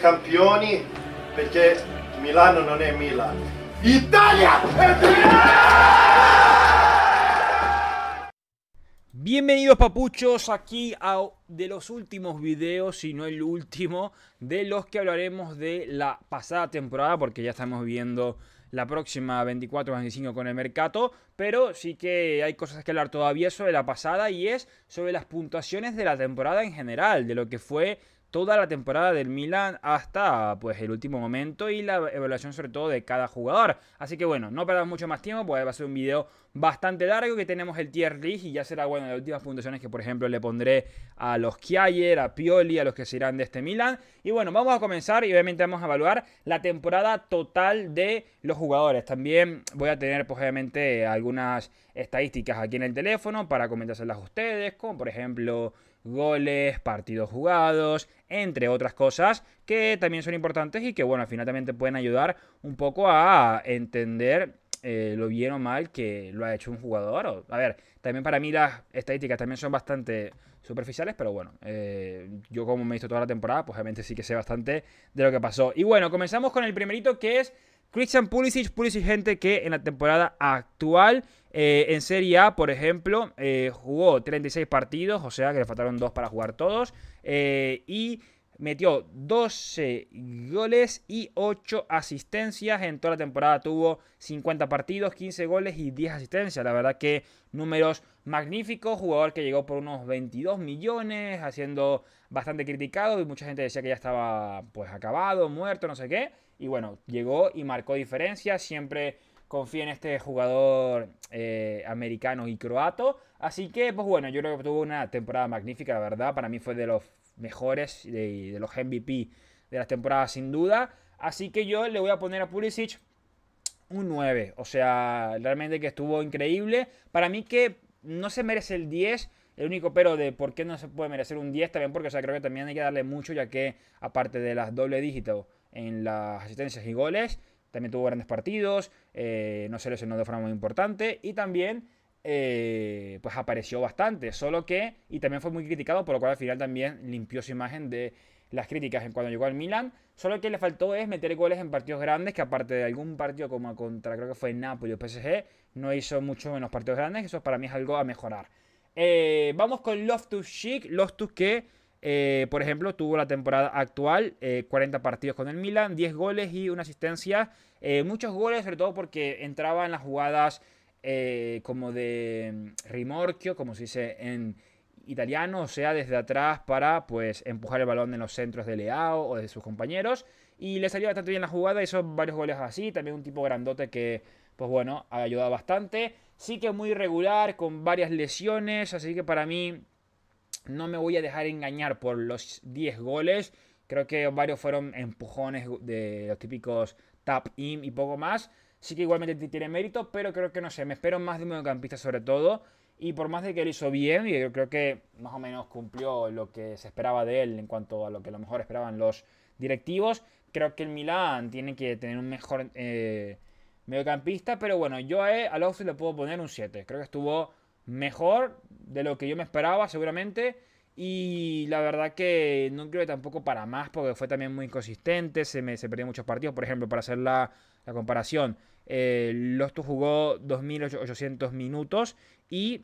Campeones, porque Milano no es Milano, Italia es Bienvenidos papuchos aquí a de los últimos videos, si no el último, de los que hablaremos de la pasada temporada, porque ya estamos viendo la próxima 24-25 con el mercado, pero sí que hay cosas que hablar todavía sobre la pasada y es sobre las puntuaciones de la temporada en general, de lo que fue toda la temporada del Milan hasta pues el último momento y la evaluación sobre todo de cada jugador. Así que bueno, no perdamos mucho más tiempo, porque va a ser un video bastante largo que tenemos el tier list y ya será bueno las últimas puntuaciones que por ejemplo le pondré a los Kjaer, a Pioli, a los que se irán de este Milan. Y bueno, vamos a comenzar y obviamente vamos a evaluar la temporada total de los jugadores. También voy a tener pues obviamente algunas estadísticas aquí en el teléfono para comentárselas a ustedes, como por ejemplo goles, partidos jugados, entre otras cosas que también son importantes y que, bueno, al final también te pueden ayudar un poco a entender eh, lo bien o mal que lo ha hecho un jugador. a ver, también para mí las estadísticas también son bastante superficiales, pero bueno, eh, yo como me he visto toda la temporada, pues obviamente sí que sé bastante de lo que pasó. Y bueno, comenzamos con el primerito que es Christian Pulisic, Pulisic gente que en la temporada actual eh, en Serie A, por ejemplo, eh, jugó 36 partidos, o sea que le faltaron dos para jugar todos. Eh, y metió 12 goles y 8 asistencias. En toda la temporada tuvo 50 partidos, 15 goles y 10 asistencias. La verdad que números magníficos. Jugador que llegó por unos 22 millones, haciendo bastante criticado. Y mucha gente decía que ya estaba pues acabado, muerto, no sé qué. Y bueno, llegó y marcó diferencias Siempre confía en este jugador eh, americano y croato. Así que, pues bueno, yo creo que tuvo una temporada magnífica, la verdad. Para mí fue de los mejores de, los MVP de las temporadas, sin duda. Así que yo le voy a poner a Pulisic un 9. O sea, realmente que estuvo increíble. Para mí que no se merece el 10. El único pero de por qué no se puede merecer un 10 también, porque o creo que también hay que darle mucho, ya que aparte de las doble dígitos en las asistencias y goles, también tuvo grandes partidos, eh, no se lesionó de forma muy importante y también eh, pues apareció bastante, solo que, y también fue muy criticado, por lo cual al final también limpió su imagen de las críticas en cuando llegó al Milan, solo que le faltó es meter goles en partidos grandes, que aparte de algún partido como contra, creo que fue Napoli o PSG, no hizo mucho en los partidos grandes, eso para mí es algo a mejorar. Eh, vamos con Loftus Chic, Loftus que eh, por ejemplo, tuvo la temporada actual 40 eh, partidos con el Milan, 10 goles y una asistencia. Eh, muchos goles, sobre todo porque entraba en las jugadas como de mm, rimorchio, como se dice en italiano, o sea, desde atrás para pues empujar el balón en los centros de Leao o de sus compañeros. Y le salió bastante bien la jugada, hizo varios goles así. También un tipo grandote que, pues bueno, ha ayudado bastante. Sí que muy irregular, con varias lesiones, así que para mí no me voy a dejar engañar por los 10 goles. Creo que varios fueron empujones de los típicos tap-in y poco más. Sí que igualmente tiene mérito, pero creo que no sé. Me espero más de un mediocampista sobre todo. Y por más de que lo hizo bien, yo creo que más o menos cumplió lo que se esperaba de él en cuanto a lo que a lo mejor esperaban los directivos, creo que el Milan tiene que tener un mejor eh, mediocampista. Pero bueno, yo a Alonso le puedo poner un 7. Creo que estuvo mejor de lo que yo me esperaba seguramente. Y la verdad que no creo que tampoco para más, porque fue también muy inconsistente, se, me, se perdió muchos partidos. Por ejemplo, para hacer la, la comparación, eh, Lostus jugó 2.800 minutos y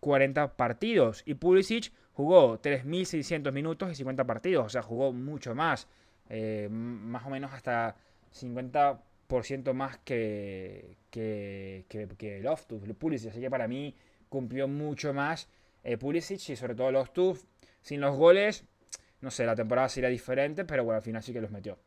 40 partidos. Y Pulisic jugó 3.600 minutos y 50 partidos. O sea, jugó mucho más. Eh, más o menos hasta 50% más que, que, que, Loftus, Pulisic. Así que para mí cumplió mucho más eh, Pulisic y sobre todo los Tuf. Sin los goles, no sé, la temporada sería diferente, pero bueno, al final sí que los metió.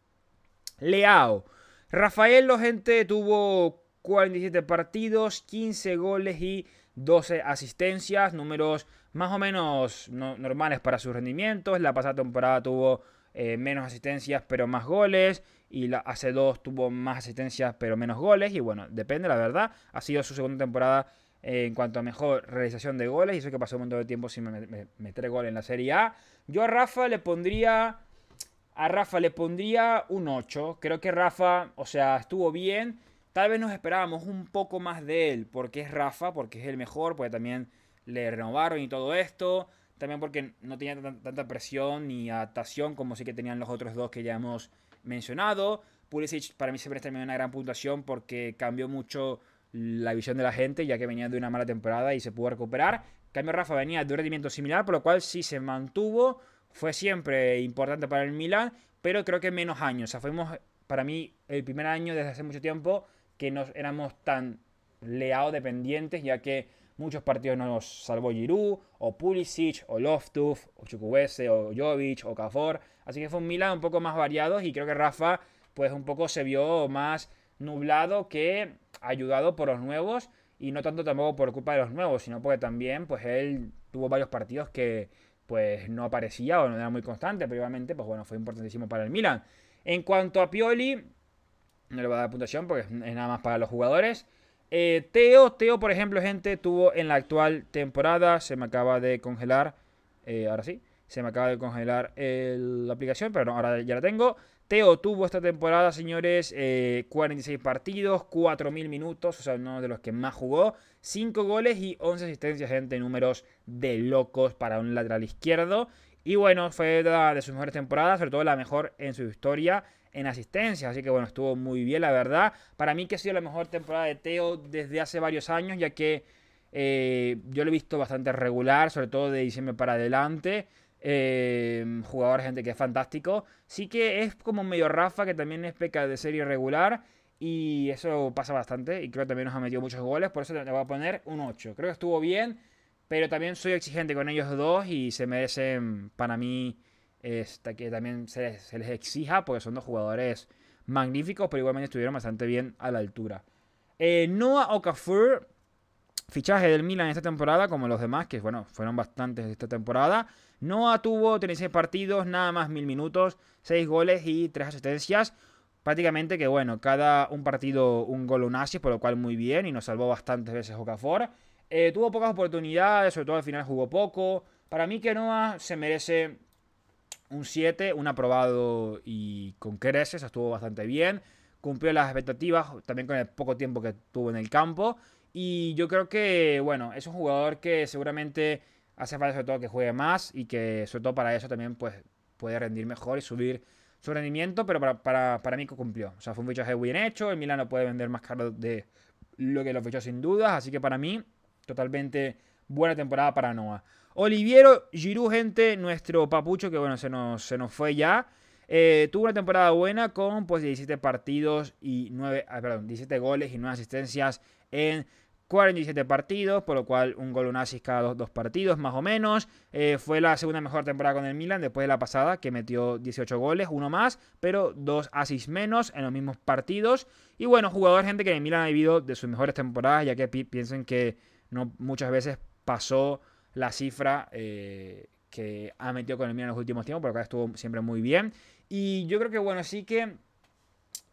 Leao. Rafael Lo gente tuvo 47 partidos, 15 goles y 12 asistencias, números más o menos normales para sus rendimientos. La pasada temporada tuvo eh, menos asistencias pero más goles. Y la, hace dos tuvo más asistencias pero menos goles. Y bueno, depende, la verdad. Ha sido su segunda temporada eh, en cuanto a mejor realización de goles. Y eso que pasó un montón de tiempo sin me, meter gol en la Serie A. Yo a Rafa le pondría. A Rafa le pondría un 8. Creo que Rafa, o sea, estuvo bien. Tal vez nos esperábamos un poco más de él, porque es Rafa, porque es el mejor, porque también le renovaron y todo esto. También porque no tenía tanta presión ni adaptación como sí que tenían los otros dos que ya hemos mencionado. Pulisic para mí siempre está también una gran puntuación porque cambió mucho la visión de la gente, ya que venía de una mala temporada y se pudo recuperar. En cambio, Rafa venía de un rendimiento similar, por lo cual sí se mantuvo, fue siempre importante para el Milan, pero creo que menos años. O sea, fuimos, para mí, el primer año desde hace mucho tiempo que nos éramos tan leados dependientes, ya que muchos partidos nos salvó Giroud, o Pulisic, o Loftus, o Chukwueze, o Jovic, o Cafor. Así que fue un Milan un poco más variado y creo que Rafa, pues un poco se vio más nublado que ayudado por los nuevos y no tanto tampoco por culpa de los nuevos, sino porque también pues él tuvo varios partidos que pues no aparecía o no era muy constante, pero pues bueno, fue importantísimo para el Milan. En cuanto a Pioli, no le voy a dar puntuación porque es nada más para los jugadores. Eh, Teo, Teo por ejemplo, gente, tuvo en la actual temporada, se me acaba de congelar, eh, ahora sí, se me acaba de congelar la aplicación, pero ahora ya la tengo. Teo tuvo esta temporada, señores, 46 eh, partidos, 4.000 minutos, o sea, uno de los que más jugó, 5 goles y 11 asistencias, gente, números de locos para un lateral izquierdo. Y bueno, fue de sus mejores temporadas, sobre todo la mejor en su historia en asistencia. Así que bueno, estuvo muy bien, la verdad. Para mí que ha sido la mejor temporada de Teo desde hace varios años, ya que eh, yo lo he visto bastante regular, sobre todo de diciembre para adelante. Em, jugador, gente que es fantástico. Sí que es como medio Rafa, que también es peca de ser irregular. Y eso pasa bastante. Y creo que también nos ha metido muchos goles. Por eso le voy a poner un 8. Creo que estuvo bien. Pero también soy exigente con ellos dos. Y se merecen, para mí, esta, que también se les, exija. Porque son dos jugadores magníficos. Pero igualmente estuvieron bastante bien a la altura. Eh, Noah Okafur fichaje del Milan esta temporada, como los demás, que bueno, fueron bastantes esta temporada. Noah tuvo 36 partidos, nada más mil minutos, 6 goles y 3 asistencias. Prácticamente que bueno, cada un partido un gol o un asis, por lo cual muy bien y nos salvó bastantes veces Okafor. Eh, tuvo pocas oportunidades, sobre todo al final jugó poco. Para mí que Noah se merece un 7, un aprobado y con creces, estuvo bastante bien. Cumplió las expectativas también con el poco tiempo que tuvo en el campo. Y yo creo que, bueno, es un jugador que seguramente Hace falta sobre todo que juegue más y que sobre todo para eso también pues, puede rendir mejor y subir su rendimiento, pero para, para, para mí cumplió. O sea, fue un fichaje bien hecho, el Milan puede vender más caro de lo que lo fichó sin dudas, así que para mí totalmente buena temporada para Noah. Oliviero Giroud, gente, nuestro papucho que bueno, se nos, se nos fue ya. Eh, tuvo una temporada buena con pues 17 partidos y 9, ah, perdón, 17 goles y 9 asistencias en 47 partidos, por lo cual un gol, un asis cada dos, partidos, más o menos. Eh, fue la segunda mejor temporada con el Milan después de la pasada, que metió 18 goles, uno más, pero dos asis menos en los mismos partidos. Y bueno, jugador, gente que en el Milan ha vivido de sus mejores temporadas, ya que piensen que no muchas veces pasó la cifra eh, que ha metido con el Milan en los últimos tiempos, lo cual estuvo siempre muy bien. Y yo creo que, bueno, sí que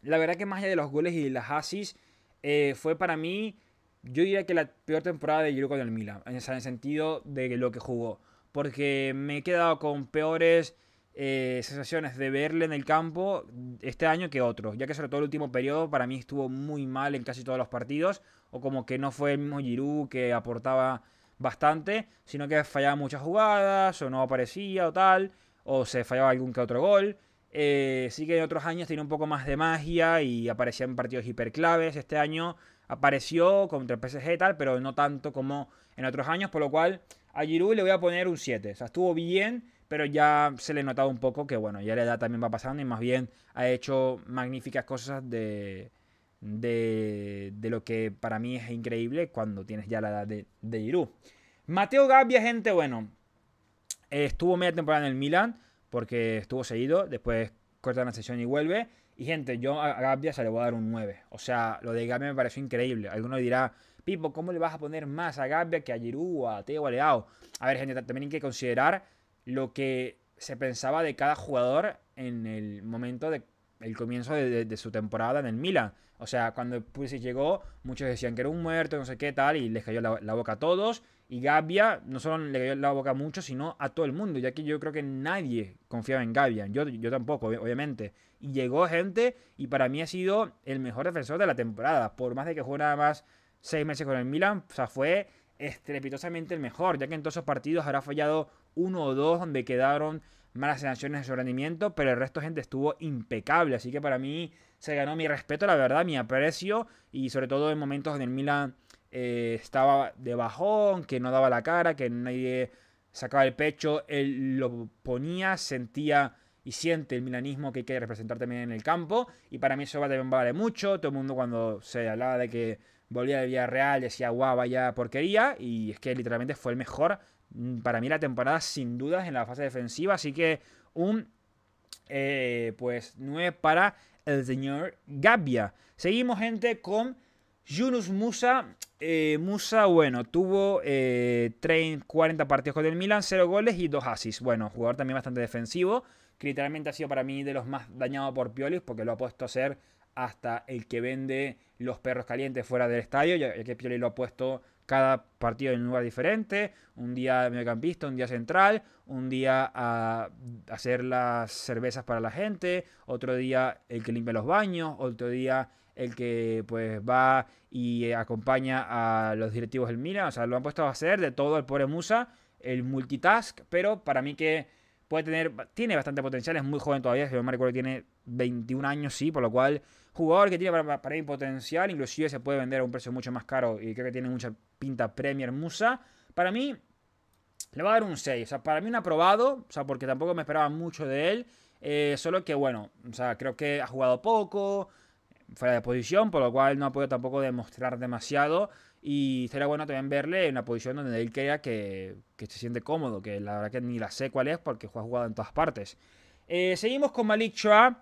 la verdad que más allá de los goles y las asis, eh, fue para mí yo diría que la peor temporada de Giroud con el Milan, en el sentido de lo que jugó. Porque me he quedado con peores eh, sensaciones de verle en el campo este año que otros, ya que sobre todo el último periodo para mí estuvo muy mal en casi todos los partidos, o como que no fue el mismo Giroud que aportaba bastante, sino que fallaba muchas jugadas, o no aparecía, o tal, o se fallaba algún que otro gol. Eh, sí que en otros años tenía un poco más de magia y aparecía en partidos hiperclaves. Este año apareció contra el PSG y tal, pero no tanto como en otros años, por lo cual a Giroud le voy a poner un 7. O sea, estuvo bien, pero ya se le notaba un poco que, bueno, ya la edad también va pasando y más bien ha hecho magníficas cosas de, lo que para mí es increíble cuando tienes ya la edad de, de Giroud. Mateo Gabbia, gente, bueno, estuvo media temporada en el Milan porque estuvo seguido, después corta la sesión y vuelve. Y gente, yo a Gabbia se le voy a dar un 9. O sea, lo de Gabia me pareció increíble. Alguno dirá, Pipo, ¿cómo le vas a poner más a Gabbia que a Giroud, a Teo, a Leao? A ver, gente, también hay que considerar lo que se pensaba de cada jugador en el momento del comienzo de, su temporada en el Milan. O sea, cuando Pulisic llegó, muchos decían que era un muerto, no sé qué tal, y les cayó la, boca a todos. Y Gabbia, no solo le cayó la boca a muchos, sino a todo el mundo, ya que yo creo que nadie confiaba en Gabia. Yo, yo tampoco, obviamente y llegó gente y para mí ha sido el mejor defensor de la temporada, por más de que jugó nada más seis meses con el Milan, o sea, fue estrepitosamente el mejor, ya que en todos esos partidos habrá fallado uno o dos donde quedaron malas sensaciones de su rendimiento, pero el resto de gente estuvo impecable, así que para mí se ganó mi respeto, la verdad, mi aprecio y sobre todo en momentos donde el Milan eh, estaba de bajón, que no daba la cara, que nadie sacaba el pecho, él lo ponía, sentía y siente el milanismo que hay que representar también en el campo. Y para mí eso también vale mucho. Todo el mundo cuando se hablaba de que volvía de Villarreal decía, guau, vaya porquería. Y es que literalmente fue el mejor mm, para mí la temporada sin dudas en la fase defensiva. Así que un eh, pues 9 para el señor Gabia. Seguimos gente con Yunus Musa. Eh, Musa, bueno, tuvo 40 eh, partidos con el Milan, 0 goles y 2 asis. Bueno, jugador también bastante defensivo que literalmente ha sido para mí de los más dañados por Piolis, porque lo ha puesto a ser hasta el que vende los perros calientes fuera del estadio, ya que Pioli lo ha puesto cada partido en un lugar diferente, un día mediocampista, un día central, un día a hacer las cervezas para la gente, otro día el que limpia los baños, otro día el que pues va y acompaña a los directivos del Mira. o sea, lo han puesto a hacer de todo el pobre Musa, el multitask, pero para mí que puede tener, tiene bastante potencial, es muy joven todavía, si me tiene 21 años, sí, por lo cual, jugador que tiene para, mí potencial, inclusive se puede vender a un precio mucho más caro y creo que tiene mucha pinta Premier Musa. Para mí, le va a dar un 6, o sea, para mí un aprobado, o sea, porque tampoco me esperaba mucho de él, eh, solo que bueno, o sea, creo que ha jugado poco, fuera de posición, por lo cual no ha podido tampoco demostrar demasiado. Y sería bueno también verle en una posición donde él crea que, se siente cómodo, que la verdad que ni la sé cuál es porque ha jugado en todas partes. Eh, seguimos con Malik Choa.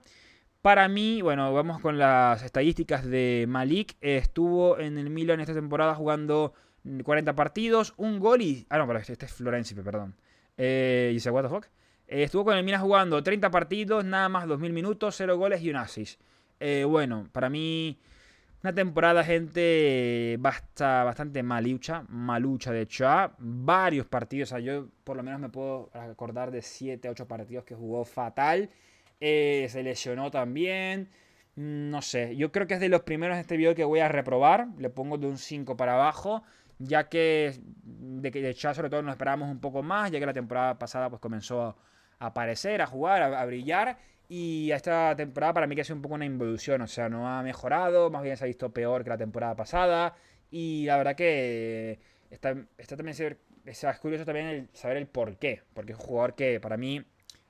Para mí, bueno, vamos con las estadísticas de Malik. Estuvo en el Milan esta temporada jugando 40 partidos, un gol y... Ah, no, pero este, este es Florencipe, perdón. Eh, y what the fuck. Eh, estuvo con el Milan jugando 30 partidos, nada más 2.000 minutos, 0 goles y un asis. bueno, para mí temporada, gente, basta, bastante malucha, malucha de hecho. ¿ah? Varios partidos, o yo por lo menos me puedo acordar de 7, 8 partidos que jugó fatal. Eh, se lesionó también. Mm, no sé, yo creo que es de los primeros en este video que voy a reprobar. Le pongo de un 5 para abajo, ya que de, de Chá sobre todo nos esperábamos un poco más, ya que la temporada pasada pues comenzó a aparecer, a jugar, a brillar. Y esta temporada para mí que ha sido un poco una involución, o sea, no ha mejorado, más bien se ha visto peor que la temporada pasada. Y la verdad que está, está también ser, es curioso también saber el por qué, porque es un jugador que para mí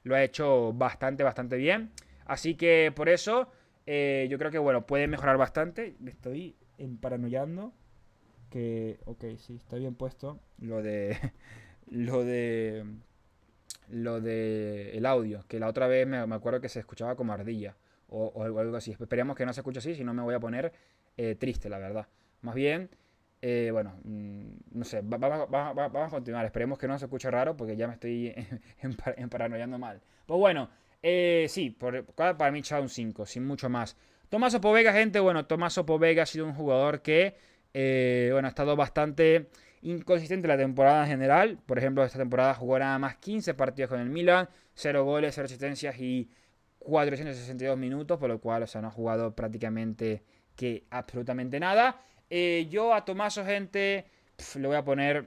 lo ha hecho bastante, bastante bien. Así que por eso eh, yo creo que, bueno, puede mejorar bastante. Me estoy emparanoyando. Que, ok, sí, está bien puesto. Lo de... Lo de lo del el audio, que la otra vez me, acuerdo que se escuchaba como ardilla o, algo así. Esperemos que no se escuche así, si no me voy a poner eh, triste, la verdad. Más bien, eh, bueno, mm, no sé, vamos, a continuar. Esperemos que no se escuche raro porque ya me estoy emparanoyando mal. Pues bueno, eh, sí, por, para mí Chao un 5, sin mucho más. Tomaso Povega, gente, bueno, Tomaso Povega ha sido un jugador que, bueno, ha estado bastante inconsistente la temporada en general. Por ejemplo, esta temporada jugó nada más 15 partidos con el Milan, 0 goles, 0 asistencias y 462 minutos, por lo cual, o sea, no ha jugado prácticamente que absolutamente nada. Eh, yo a Tomaso, gente, le voy a poner.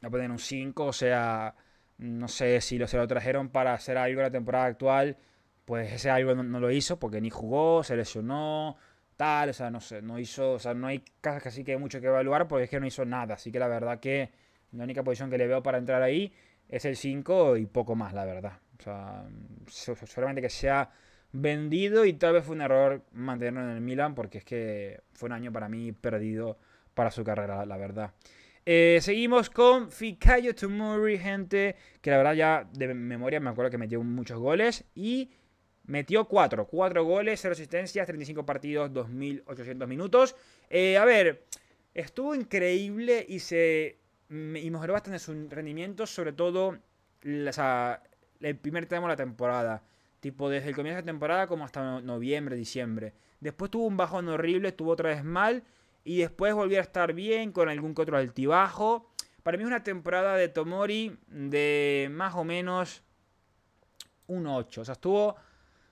Voy a poner un 5, o sea, no sé si lo, se lo trajeron para hacer algo en la temporada actual. Pues ese algo no lo hizo porque ni jugó, se lesionó, o sea, no sé, no hizo, o sea, no hay casi que hay mucho que evaluar porque es que no hizo nada, así que la verdad que la única posición que le veo para entrar ahí es el 5 y poco más, la verdad. O sea, solamente que se ha vendido y tal vez fue un error mantenerlo en el Milan porque es que fue un año para mí perdido para su carrera, la verdad. Eh, seguimos con Fikayo Tomori, gente, que la verdad ya de memoria me acuerdo que metió muchos goles y Metió 4, 4 goles, 0 asistencias, 35 partidos, 2.800 minutos. Eh, a ver, estuvo increíble y se y mejoró bastante su rendimiento, sobre todo el primer tramo de la temporada. Tipo, desde el comienzo de temporada como hasta noviembre, diciembre. Después tuvo un bajón horrible, estuvo otra vez mal. Y después volvió a estar bien con algún que otro altibajo. Para mí es una temporada de Tomori de más o menos un 8. O sea, estuvo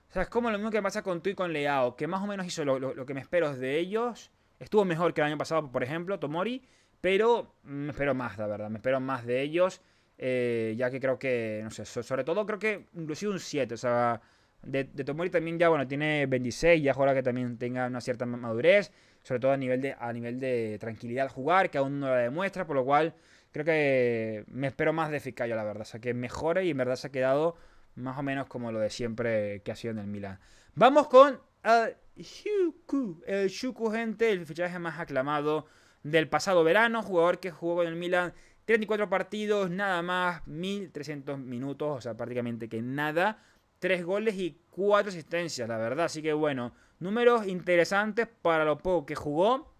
o sea, es como lo mismo que pasa con tú y con Leao, que más o menos hizo lo, que me espero de ellos. Estuvo mejor que el año pasado, por ejemplo, Tomori, pero mm, me espero más, la verdad, me espero más de ellos, eh, ya que creo que, no sé, sobre todo creo que inclusive un 7, o sea, de, Tomori también ya, bueno, tiene 26, ya ahora que también tenga una cierta madurez, sobre todo a nivel de, a nivel de tranquilidad al jugar, que aún no la demuestra, por lo cual creo que me espero más de Ficayo, la verdad, o sea, que mejore y en verdad se ha quedado más o menos como lo de siempre que ha sido en el Milan. Vamos con el Shuku. El Shuku, gente, el fichaje más aclamado del pasado verano. Jugador que jugó en el Milan 34 partidos, nada más, 1300 minutos, o sea, prácticamente que nada. Tres goles y cuatro asistencias, la verdad. Así que bueno, números interesantes para lo poco que jugó.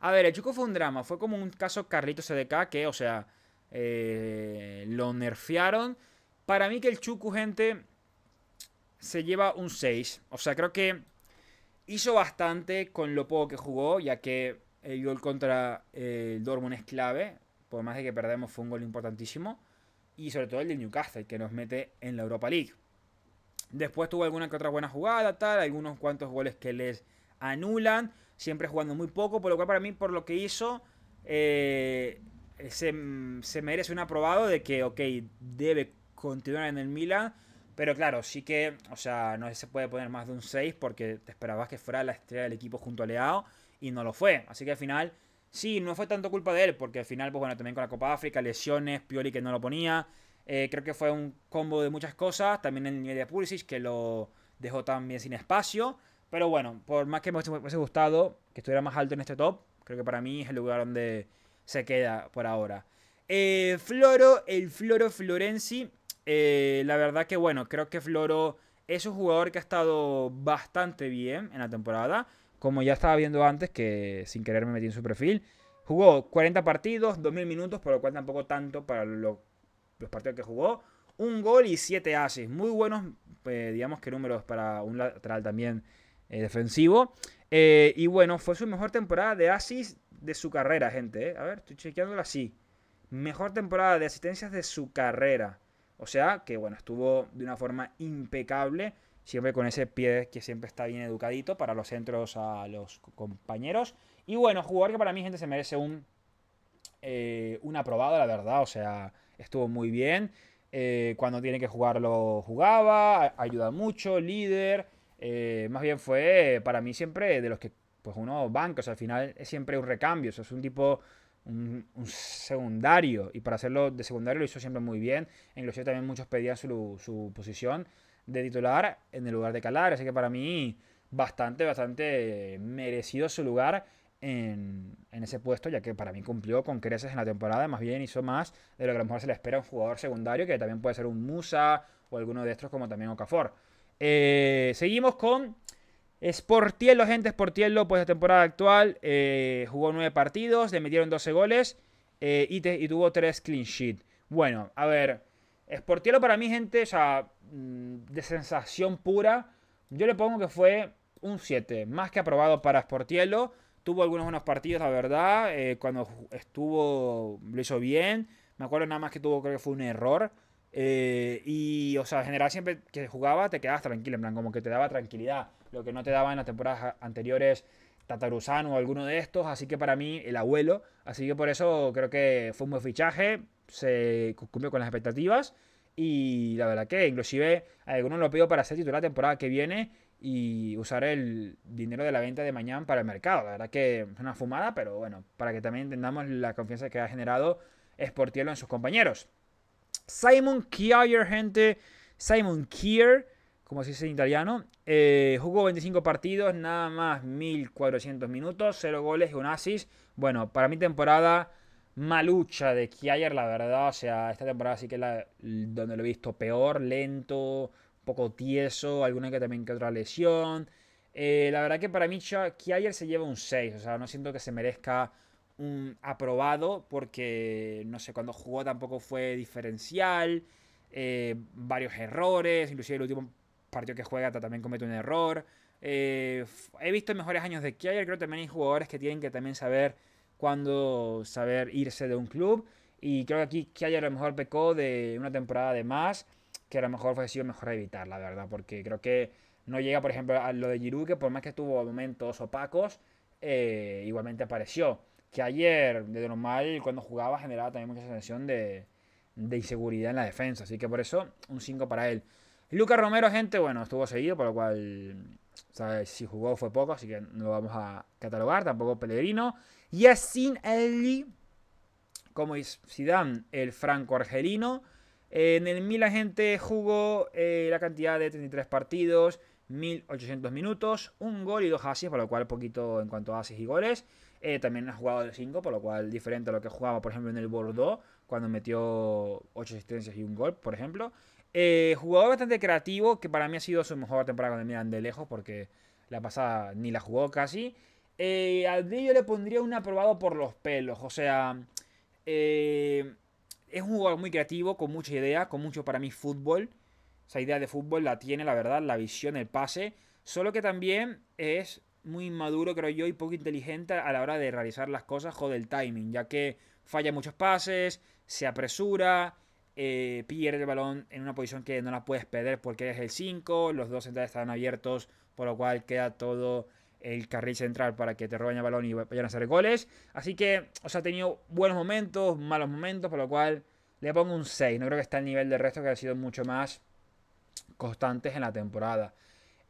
A ver, el Chuco fue un drama. Fue como un caso Carlitos CDK que, o sea, eh, lo nerfearon. Para mí que el Chuku, gente, se lleva un 6. O sea, creo que hizo bastante con lo poco que jugó, ya que el gol contra eh, el Dortmund es clave. Por más de que perdemos, fue un gol importantísimo. Y sobre todo el de Newcastle, que nos mete en la Europa League. Después tuvo alguna que otra buena jugada, tal, algunos cuantos goles que les anulan, siempre jugando muy poco, por lo cual para mí, por lo que hizo, eh, se, se merece un aprobado de que, ok, debe continuar en el Milan. Pero claro, sí que, o sea, no se puede poner más de un 6 porque te esperabas que fuera la estrella del equipo junto a Leao y no lo fue. Así que al final, sí, no fue tanto culpa de él porque al final, pues bueno, también con la Copa África, lesiones, Pioli que no lo ponía. Eh, creo que fue un combo de muchas cosas. También el nivel de Pulisic que lo dejó también sin espacio. Pero bueno, por más que me hubiese gustado que estuviera más alto en este top, creo que para mí es el lugar donde se queda por ahora. Eh, Floro, el Floro Florenzi, eh, la verdad que bueno, creo que Floro es un jugador que ha estado bastante bien en la temporada. Como ya estaba viendo antes, que sin querer me metí en su perfil. Jugó 40 partidos, 2.000 minutos, por lo cual tampoco tanto para los partidos que jugó. Un gol y 7 asis Muy buenos, eh, digamos que números para un lateral también eh, defensivo. y bueno, fue su mejor temporada de asis de su carrera, gente. A ver, estoy chequeándolo así. Mejor temporada de asistencias de su carrera. O sea que, bueno, estuvo de una forma impecable, siempre con ese pie que siempre está bien educadito para los centros a los compañeros. Y bueno, jugador que para mí, gente, se merece un, eh, un aprobado, la verdad. O sea, estuvo muy bien. Eh, cuando tiene que jugarlo, jugaba, ayuda mucho, líder. Eh, más bien fue, para mí, siempre de los que pues uno banca. O sea, al final es siempre un recambio. O es un tipo un, secundario. Y para hacerlo de secundario lo hizo siempre muy bien. En también muchos pedían su, su, posición de titular en el lugar de calar Así que para mí, bastante, bastante merecido su lugar en, ese puesto, ya que para mí cumplió con creces en la temporada. Más bien hizo más de lo que a lo mejor se le espera a un jugador secundario, que también puede ser un Musa o alguno de estos, como también Okafor. Eh, seguimos con Sportiello, gente, Sportiello, pues la temporada actual eh, jugó nueve partidos, le metieron 12 goles eh, y, tuvo tres clean sheet. Bueno, a ver, Sportiello para mí, gente, o sea, mm, de sensación pura, yo le pongo que fue un 7, más que aprobado para Sportiello. Tuvo algunos buenos partidos, la verdad, eh, cuando estuvo lo hizo bien. Me acuerdo nada más que tuvo, creo que fue un error eh, y, o sea, en general, siempre que jugaba te quedabas tranquilo, en plan, como que te daba tranquilidad. Lo que no te daba en las temporadas anteriores Tataruzano o alguno de estos. Así que para mí, el abuelo. Así que por eso creo que fue un buen fichaje. Se cumplió con las expectativas. Y la verdad que inclusive a algunos lo pido para ser titular la temporada que viene y usar el dinero de la venta de mañana para el mercado. La verdad que es una fumada, pero bueno, para que también entendamos la confianza que ha generado Sportiello en sus compañeros. Simon Kier, gente. Simon Kier, como se dice en italiano, eh, jugó 25 partidos, nada más 1400 minutos, 0 goles y un asis. Bueno, para mi temporada malucha de Kier, la verdad. O sea, esta temporada sí que es la, donde lo he visto peor, lento, poco tieso, alguna que también que otra lesión. Eh, la verdad que para mí Kier se lleva un 6, o sea, no siento que se merezca un aprobado porque, no sé, cuando jugó tampoco fue diferencial, eh, varios errores, inclusive el último partido que juega también comete un error. Eh, he visto mejores años de Kjaer, creo que también hay jugadores que tienen que también saber cuándo saber irse de un club. Y creo que aquí Kjaer a lo mejor pecó de una temporada de más, que a lo mejor fue sido mejor evitar, la verdad, porque creo que no llega, por ejemplo, a lo de Giroud, que por más que tuvo momentos opacos, eh, igualmente apareció que ayer, de normal, cuando jugaba, generaba también mucha sensación de, inseguridad en la defensa. Así que por eso, un 5 para él. Lucas Romero, gente, bueno, estuvo seguido, por lo cual, ¿sabes? si jugó fue poco, así que no lo vamos a catalogar, tampoco Pellegrino. Yassin Eli, como es Zidane, el franco argelino. En el la gente, jugó eh, la cantidad de 33 partidos, 1800 minutos, un gol y dos ases, por lo cual poquito en cuanto a ases y goles. Eh, también ha jugado el 5, por lo cual diferente a lo que jugaba, por ejemplo, en el Bordeaux, cuando metió 8 asistencias y un gol, por ejemplo. Eh, jugador bastante creativo, que para mí ha sido su mejor temporada cuando me de lejos, porque la pasada ni la jugó casi. A al le pondría un aprobado por los pelos, o sea, es un jugador muy creativo, con mucha idea, con mucho para mí fútbol. Esa idea de fútbol la tiene, la verdad, la visión, el pase. Solo que también es muy inmaduro, creo yo, y poco inteligente a la hora de realizar las cosas, o el timing, ya que falla muchos pases, se apresura, eh, pierde el balón en una posición que no la puedes perder porque eres el 5, los dos centrales están abiertos, por lo cual queda todo el carril central para que te roben el balón y vayan a hacer goles. Así que, o sea, ha tenido buenos momentos, malos momentos, por lo cual le pongo un 6. No creo que está al nivel del resto que ha sido mucho más constantes en la temporada.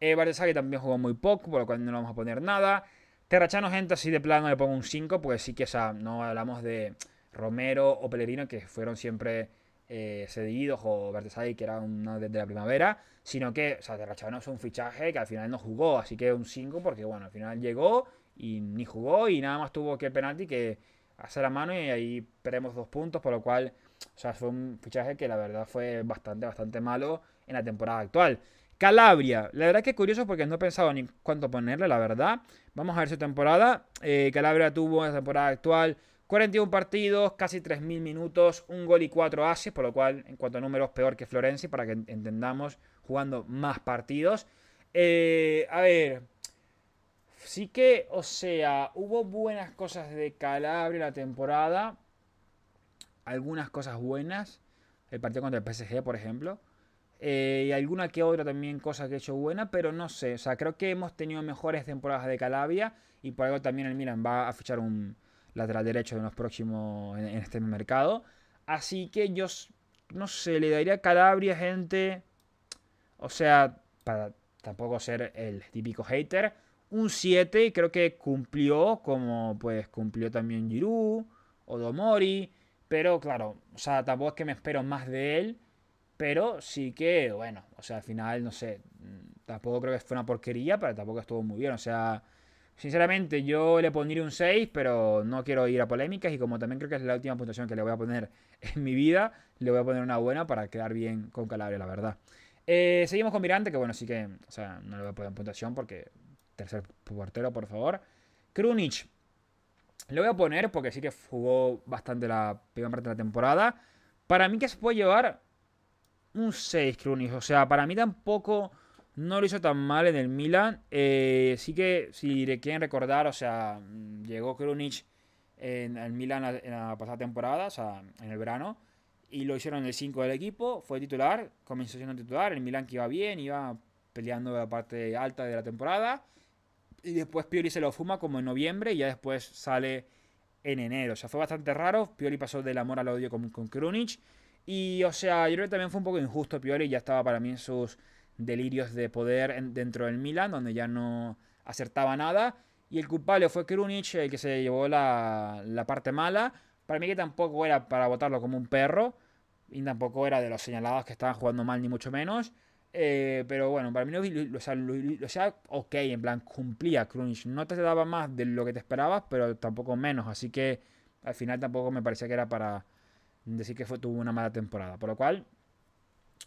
Eh, que también jugó muy poco, por lo cual no le vamos a poner nada. Terrachano, gente, así de plano le pongo un 5, porque sí que, o sea, no hablamos de Romero o Pelerino, que fueron siempre eh, o Bertesay, que era uno de, la primavera, sino que, o sea, Terrachano es un fichaje que al final no jugó, así que un 5, porque bueno, al final llegó y ni jugó y nada más tuvo que el penalti que hacer la mano y ahí perdemos dos puntos, por lo cual, o sea, fue un fichaje que la verdad fue bastante, bastante malo en la temporada actual. Calabria, la verdad que es curioso porque no he pensado ni cuánto ponerle, la verdad. Vamos a ver su temporada. Eh, Calabria tuvo en la temporada actual 41 partidos, casi 3.000 minutos, un gol y cuatro ases, por lo cual en cuanto a números peor que Florenzi, para que entendamos, jugando más partidos. Eh, a ver, sí que, o sea, hubo buenas cosas de Calabria la temporada, algunas cosas buenas, el partido contra el PSG, por ejemplo. Eh, y alguna que otra también cosa que he hecho buena, pero no sé. O sea, creo que hemos tenido mejores temporadas de Calabria y por algo también el Milan va a fichar un, lateral derecho de los próximos, en, este mercado. Así que yo, no sé, le daría a Calabria, gente. O sea, para tampoco ser el típico hater. Un 7, Y creo que cumplió, como pues cumplió también Giroud o Domori. Pero claro, o sea, tampoco es que me espero más de él. Pero sí que, bueno, o sea, al final, no sé, mm, tampoco creo que fue una porquería, pero tampoco estuvo muy bien. O sea, Sinceramente, yo le pondría un 6, pero no quiero ir a polémicas. Y como también creo que es la última puntuación que le voy a poner en mi vida, le voy a poner una buena para quedar bien con Calabria, la verdad. Eh, seguimos con Mirante, que bueno, sí que. O sea, no le voy a poner puntuación porque. Tercer portero, por favor. Krunic. Le voy a poner porque sí que jugó bastante la primera parte de la temporada. Para mí que se puede llevar un 6, Krunic. O sea, para mí tampoco no lo hizo tan mal en el Milan. Eh, sí que, si le quieren recordar, o sea, mm, llegó Krunic en el Milan en la pasada temporada, o sea, en el verano. Y lo hicieron el 5 del equipo. Fue titular, comenzó siendo titular. El Milan que iba bien, iba peleando la parte alta de la temporada. Y después Pioli se lo fuma como en noviembre y ya después sale en enero. O sea, fue bastante raro. Pioli pasó del amor al odio con, con Y, o sea, yo creo que también fue un poco injusto Pioli. Ya estaba para mí en sus delirios de poder dentro del Milan, donde ya no acertaba nada. Y el culpable fue Krunic, el que se llevó la, parte mala. Para mí que tampoco era para votarlo como un perro. Y tampoco era de los señalados que estaban jugando mal, ni mucho menos. Eh, pero bueno, para mí lo, o sea, ok, en plan, cumplía Krunic. No te daba más de lo que te esperabas, pero tampoco menos. Así que al final tampoco me parecía que era para decir que fue, tuvo una mala temporada. Por lo cual,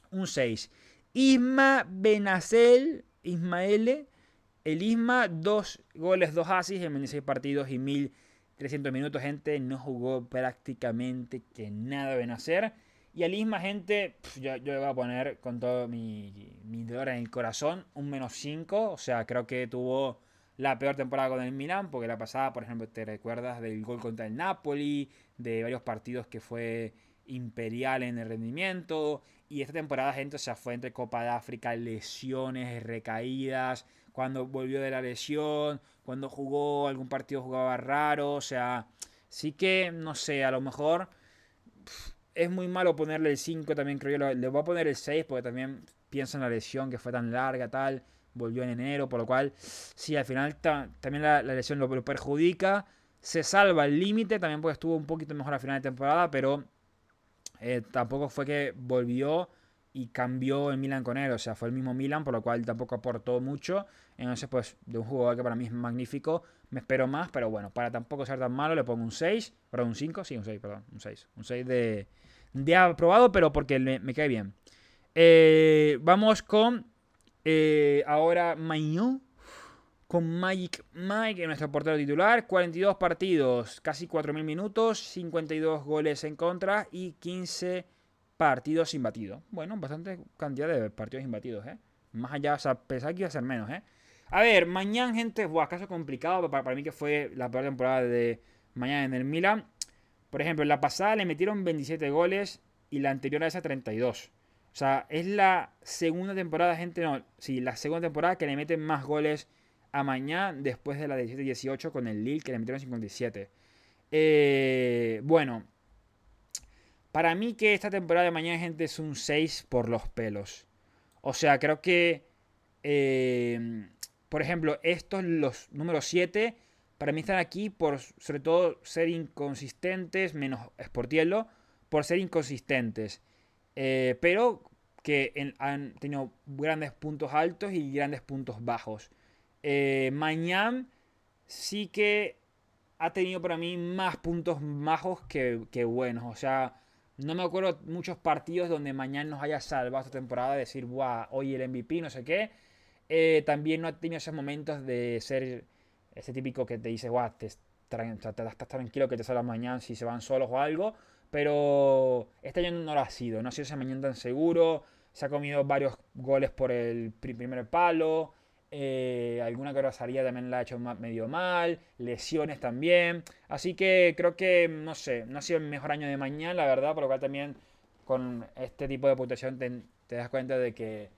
un 6. Isma Benacel, Ismael el Isma, dos goles, dos asis en 26 partidos y 1300 minutos, gente, no jugó prácticamente que nada Benacer. Y el Isma, gente, yo, yo, le voy a poner con todo mi, mi dolor en el corazón un menos 5, o sea, creo que tuvo la peor temporada con el Milan, porque la pasada, por ejemplo, te recuerdas del gol contra el Napoli, de varios partidos que fue imperial en el rendimiento. Y esta temporada, gente, o sea, fue entre Copa de África, lesiones, recaídas, cuando volvió de la lesión, cuando jugó, algún partido jugaba raro, o sea, sí que, no sé, a lo mejor es muy malo ponerle el 5 también, creo yo, le voy a poner el 6 porque también pienso en la lesión que fue tan larga, tal, volvió en enero, por lo cual, sí, al final también la, lesión lo, perjudica, se salva el límite, también porque estuvo un poquito mejor a final de temporada, pero eh, tampoco fue que volvió y cambió el Milan con él. O sea, fue el mismo Milan, por lo cual tampoco aportó mucho. Entonces, pues, de un jugador que para mí es magnífico, me espero más, pero bueno, para tampoco ser tan malo, le pongo un 6, perdón, un 5, sí, un 6, perdón, un 6. Un 6 de, de aprobado, pero porque me, cae bien. Eh, vamos con eh, ahora Maignan con Magic Mike, nuestro portero titular. 42 partidos, casi 4.000 minutos, 52 goles en contra y 15 partidos imbatidos. Bueno, bastante cantidad de partidos imbatidos, ¿eh? Más allá, o sea, pensaba que iba a ser menos, ¿eh? A ver, mañana, gente, buah, caso complicado para, mí que fue la peor temporada de mañana en el Milan. Por ejemplo, en la pasada le metieron 27 goles y la anterior a esa 32. O sea, es la segunda temporada, gente, no, sí, la segunda temporada que le meten más goles a mañana después de la 17-18 con el Lille que le metieron 57. Eh, bueno, para mí que esta temporada de mañana, gente, es un 6 por los pelos. O sea, creo que, eh, por ejemplo, estos, los números 7, para mí están aquí por, sobre todo, ser inconsistentes, menos es por ser inconsistentes. Eh, pero que han tenido grandes puntos altos y grandes puntos bajos. Eh, Mañana sí que ha tenido para mí más puntos majos que, buenos. O sea, no me acuerdo muchos partidos donde mañana nos haya salvado esta temporada de decir, guau, hoy el MVP, no sé qué. Eh, también no ha tenido esos momentos de ser ese típico que te dice, guau, te, estás tranquilo que te salga mañana si se van solos o algo. Pero este año no lo ha sido, no ha sido ese mañana tan seguro. Se ha comido varios goles por el primer palo. Eh, alguna grosería también la ha hecho medio mal, lesiones también. Así que creo que, no sé, no ha sido el mejor año de mañana, la verdad, por lo cual también con este tipo de puntuación te, das cuenta de que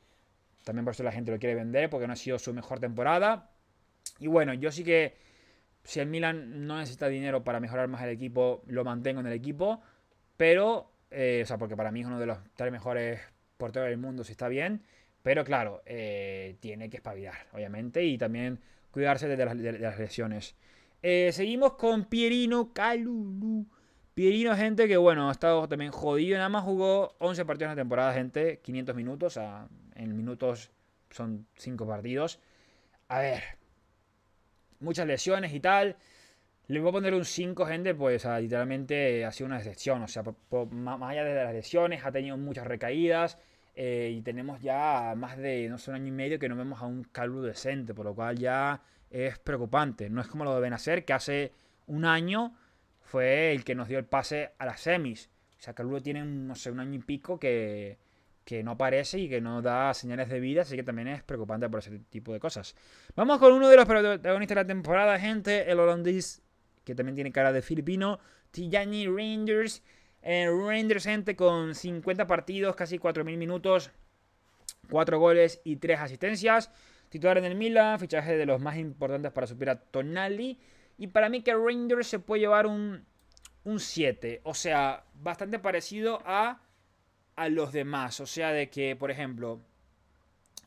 también por eso la gente lo quiere vender, porque no ha sido su mejor temporada. Y bueno, yo sí que, si el Milan no necesita dinero para mejorar más el equipo, lo mantengo en el equipo, pero, eh, o sea, porque para mí es uno de los tres mejores porteros del mundo, si está bien. Pero claro, eh, tiene que espabilar, obviamente, y también cuidarse de las, lesiones. Eh, seguimos con Pierino Calulu. Pierino, gente que bueno, ha estado también jodido. Nada más jugó 11 partidos en la temporada, gente. 500 minutos. en minutos son 5 partidos. A ver. Muchas lesiones y tal. Le voy a poner un 5, gente, pues literalmente ha sido una decepción. O sea, más allá de las lesiones, ha tenido muchas recaídas. Eh, y tenemos ya más de, no sé, un año y medio que no vemos a un Calvo decente, por lo cual ya es preocupante. No es como lo deben hacer, que hace un año fue el que nos dio el pase a las semis. O sea, Calvo tiene, no sé, un año y pico que, que no aparece y que no da señales de vida, así que también es preocupante por ese tipo de cosas. Vamos con uno de los protagonistas de la temporada, gente, el holandés, que también tiene cara de filipino, Tijani Rangers eh, Rangers con 50 partidos, casi 4.000 minutos, 4 goles y 3 asistencias. Titular en el Milan, fichaje de los más importantes para superar a Tonali. Y para mí que Rangers se puede llevar un, 7. O sea, bastante parecido a, a los demás. O sea, de que, por ejemplo,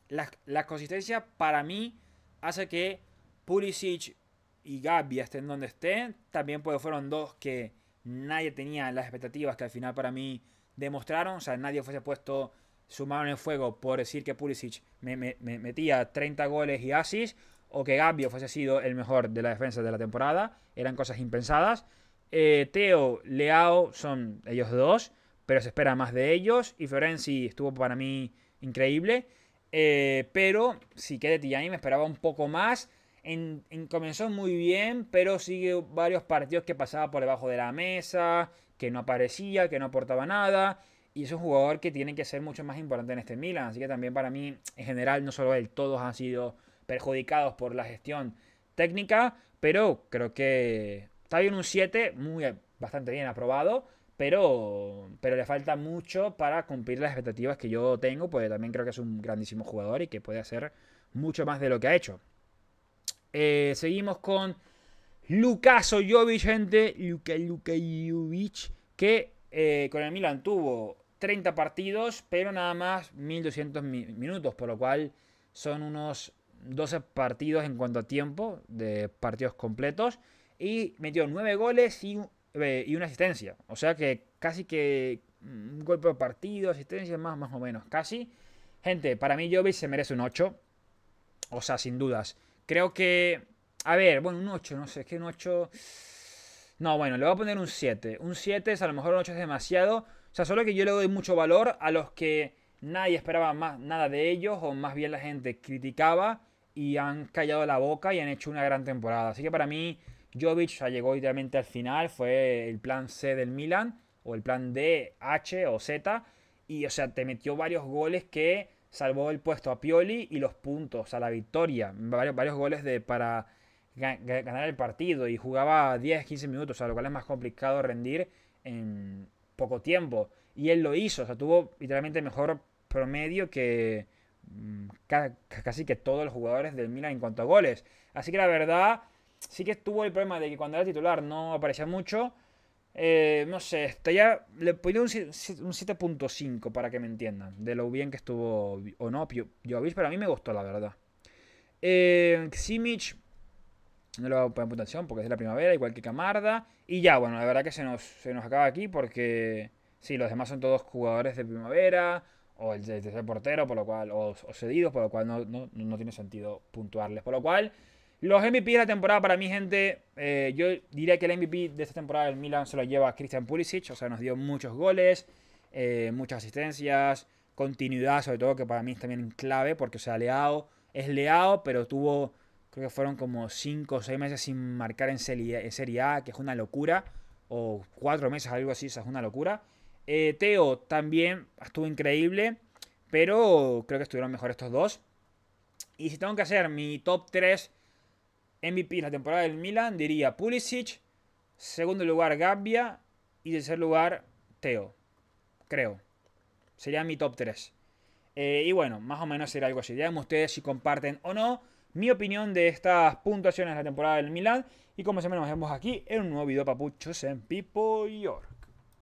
la, consistencia para mí hace que Pulisic y Gabi estén donde estén. También pues fueron dos que nadie tenía las expectativas que al final para mí demostraron. O sea, nadie fuese puesto su mano en el fuego por decir que Pulisic me, metía 30 goles y asis o que Gambio fuese sido el mejor de la defensa de la temporada. Eran cosas impensadas. Eh, Teo, Leao son ellos dos, pero se espera más de ellos. Y Florenzi estuvo para mí increíble. Eh, pero si sí, que de Tijani me esperaba un poco más comenzó muy bien, pero sigue varios partidos que pasaba por debajo de la mesa, que no aparecía, que no aportaba nada. Y es un jugador que tiene que ser mucho más importante en este Milan. Así que también para mí, en general, no solo él, todos han sido perjudicados por la gestión técnica. Pero creo que está bien un 7, muy, bastante bien aprobado. Pero, pero le falta mucho para cumplir las expectativas que yo tengo. Porque también creo que es un grandísimo jugador y que puede hacer mucho más de lo que ha hecho. Eh, seguimos con Lukaso Jovic, gente. Luka, que eh, con el Milan tuvo 30 partidos, pero nada más 1200 minutos, por lo cual son unos 12 partidos en cuanto a tiempo de partidos completos. Y metió 9 goles eh, y, una asistencia. O sea que casi que mm, un gol por partido, asistencia, más, más o menos. Casi. Gente, para mí Jovic se merece un 8. O sea, sin dudas. Creo que... A ver, bueno, un 8, no sé, es que un 8... No, bueno, le voy a poner un 7. Un 7 es a lo mejor un 8 es demasiado. O sea, solo que yo le doy mucho valor a los que nadie esperaba más, nada de ellos, o más bien la gente criticaba y han callado la boca y han hecho una gran temporada. Así que para mí, Jovic ya llegó literalmente al final, fue el plan C del Milan, o el plan D, H o Z, y o sea, te metió varios goles que salvó el puesto a Pioli y los puntos, a la victoria. Varios, goles de, para ganar el partido y jugaba 10, 15 minutos, a lo cual es más complicado rendir en poco tiempo. Y él lo hizo, o sea, tuvo literalmente mejor promedio que mm, casi que todos los jugadores del Milan en cuanto a goles. Así que la verdad, sí que tuvo el problema de que cuando era titular no aparecía mucho, eh, no sé, está ya. Le pido un, 7.5 para que me entiendan. De lo bien que estuvo o no yo avis pero a mí me gustó, la verdad. Eh, Simic. No lo voy a poner en puntuación porque es de la primavera, igual que Camarda. Y ya, bueno, la verdad que se nos, se nos acaba aquí porque. Sí, los demás son todos jugadores de primavera. O el ser portero, por lo cual. O, cedidos, por lo cual no, no tiene sentido puntuarles. Por lo cual. Los MVP de la temporada para mí, gente, eh, yo diría que el MVP de esta temporada del Milan se lo lleva Christian Pulisic. O sea, nos dio muchos goles, eh, muchas asistencias, continuidad sobre todo, que para mí es también clave, porque, o sea, Leao es Leao, pero tuvo, creo que fueron como 5 o 6 meses sin marcar en serie, A, que es una locura. O 4 meses, algo así, esa es una locura. Eh, Teo también estuvo increíble, pero creo que estuvieron mejor estos dos. Y si tengo que hacer mi top 3 MVP en la temporada del Milan diría Pulisic, segundo lugar Gabbia y tercer lugar Teo. Creo. Sería mi top 3. Eh, y bueno, más o menos será algo así. Díganme ustedes si comparten o no mi opinión de estas puntuaciones de la temporada del Milan. Y como siempre nos vemos aquí en un nuevo video papuchos en Pipo York.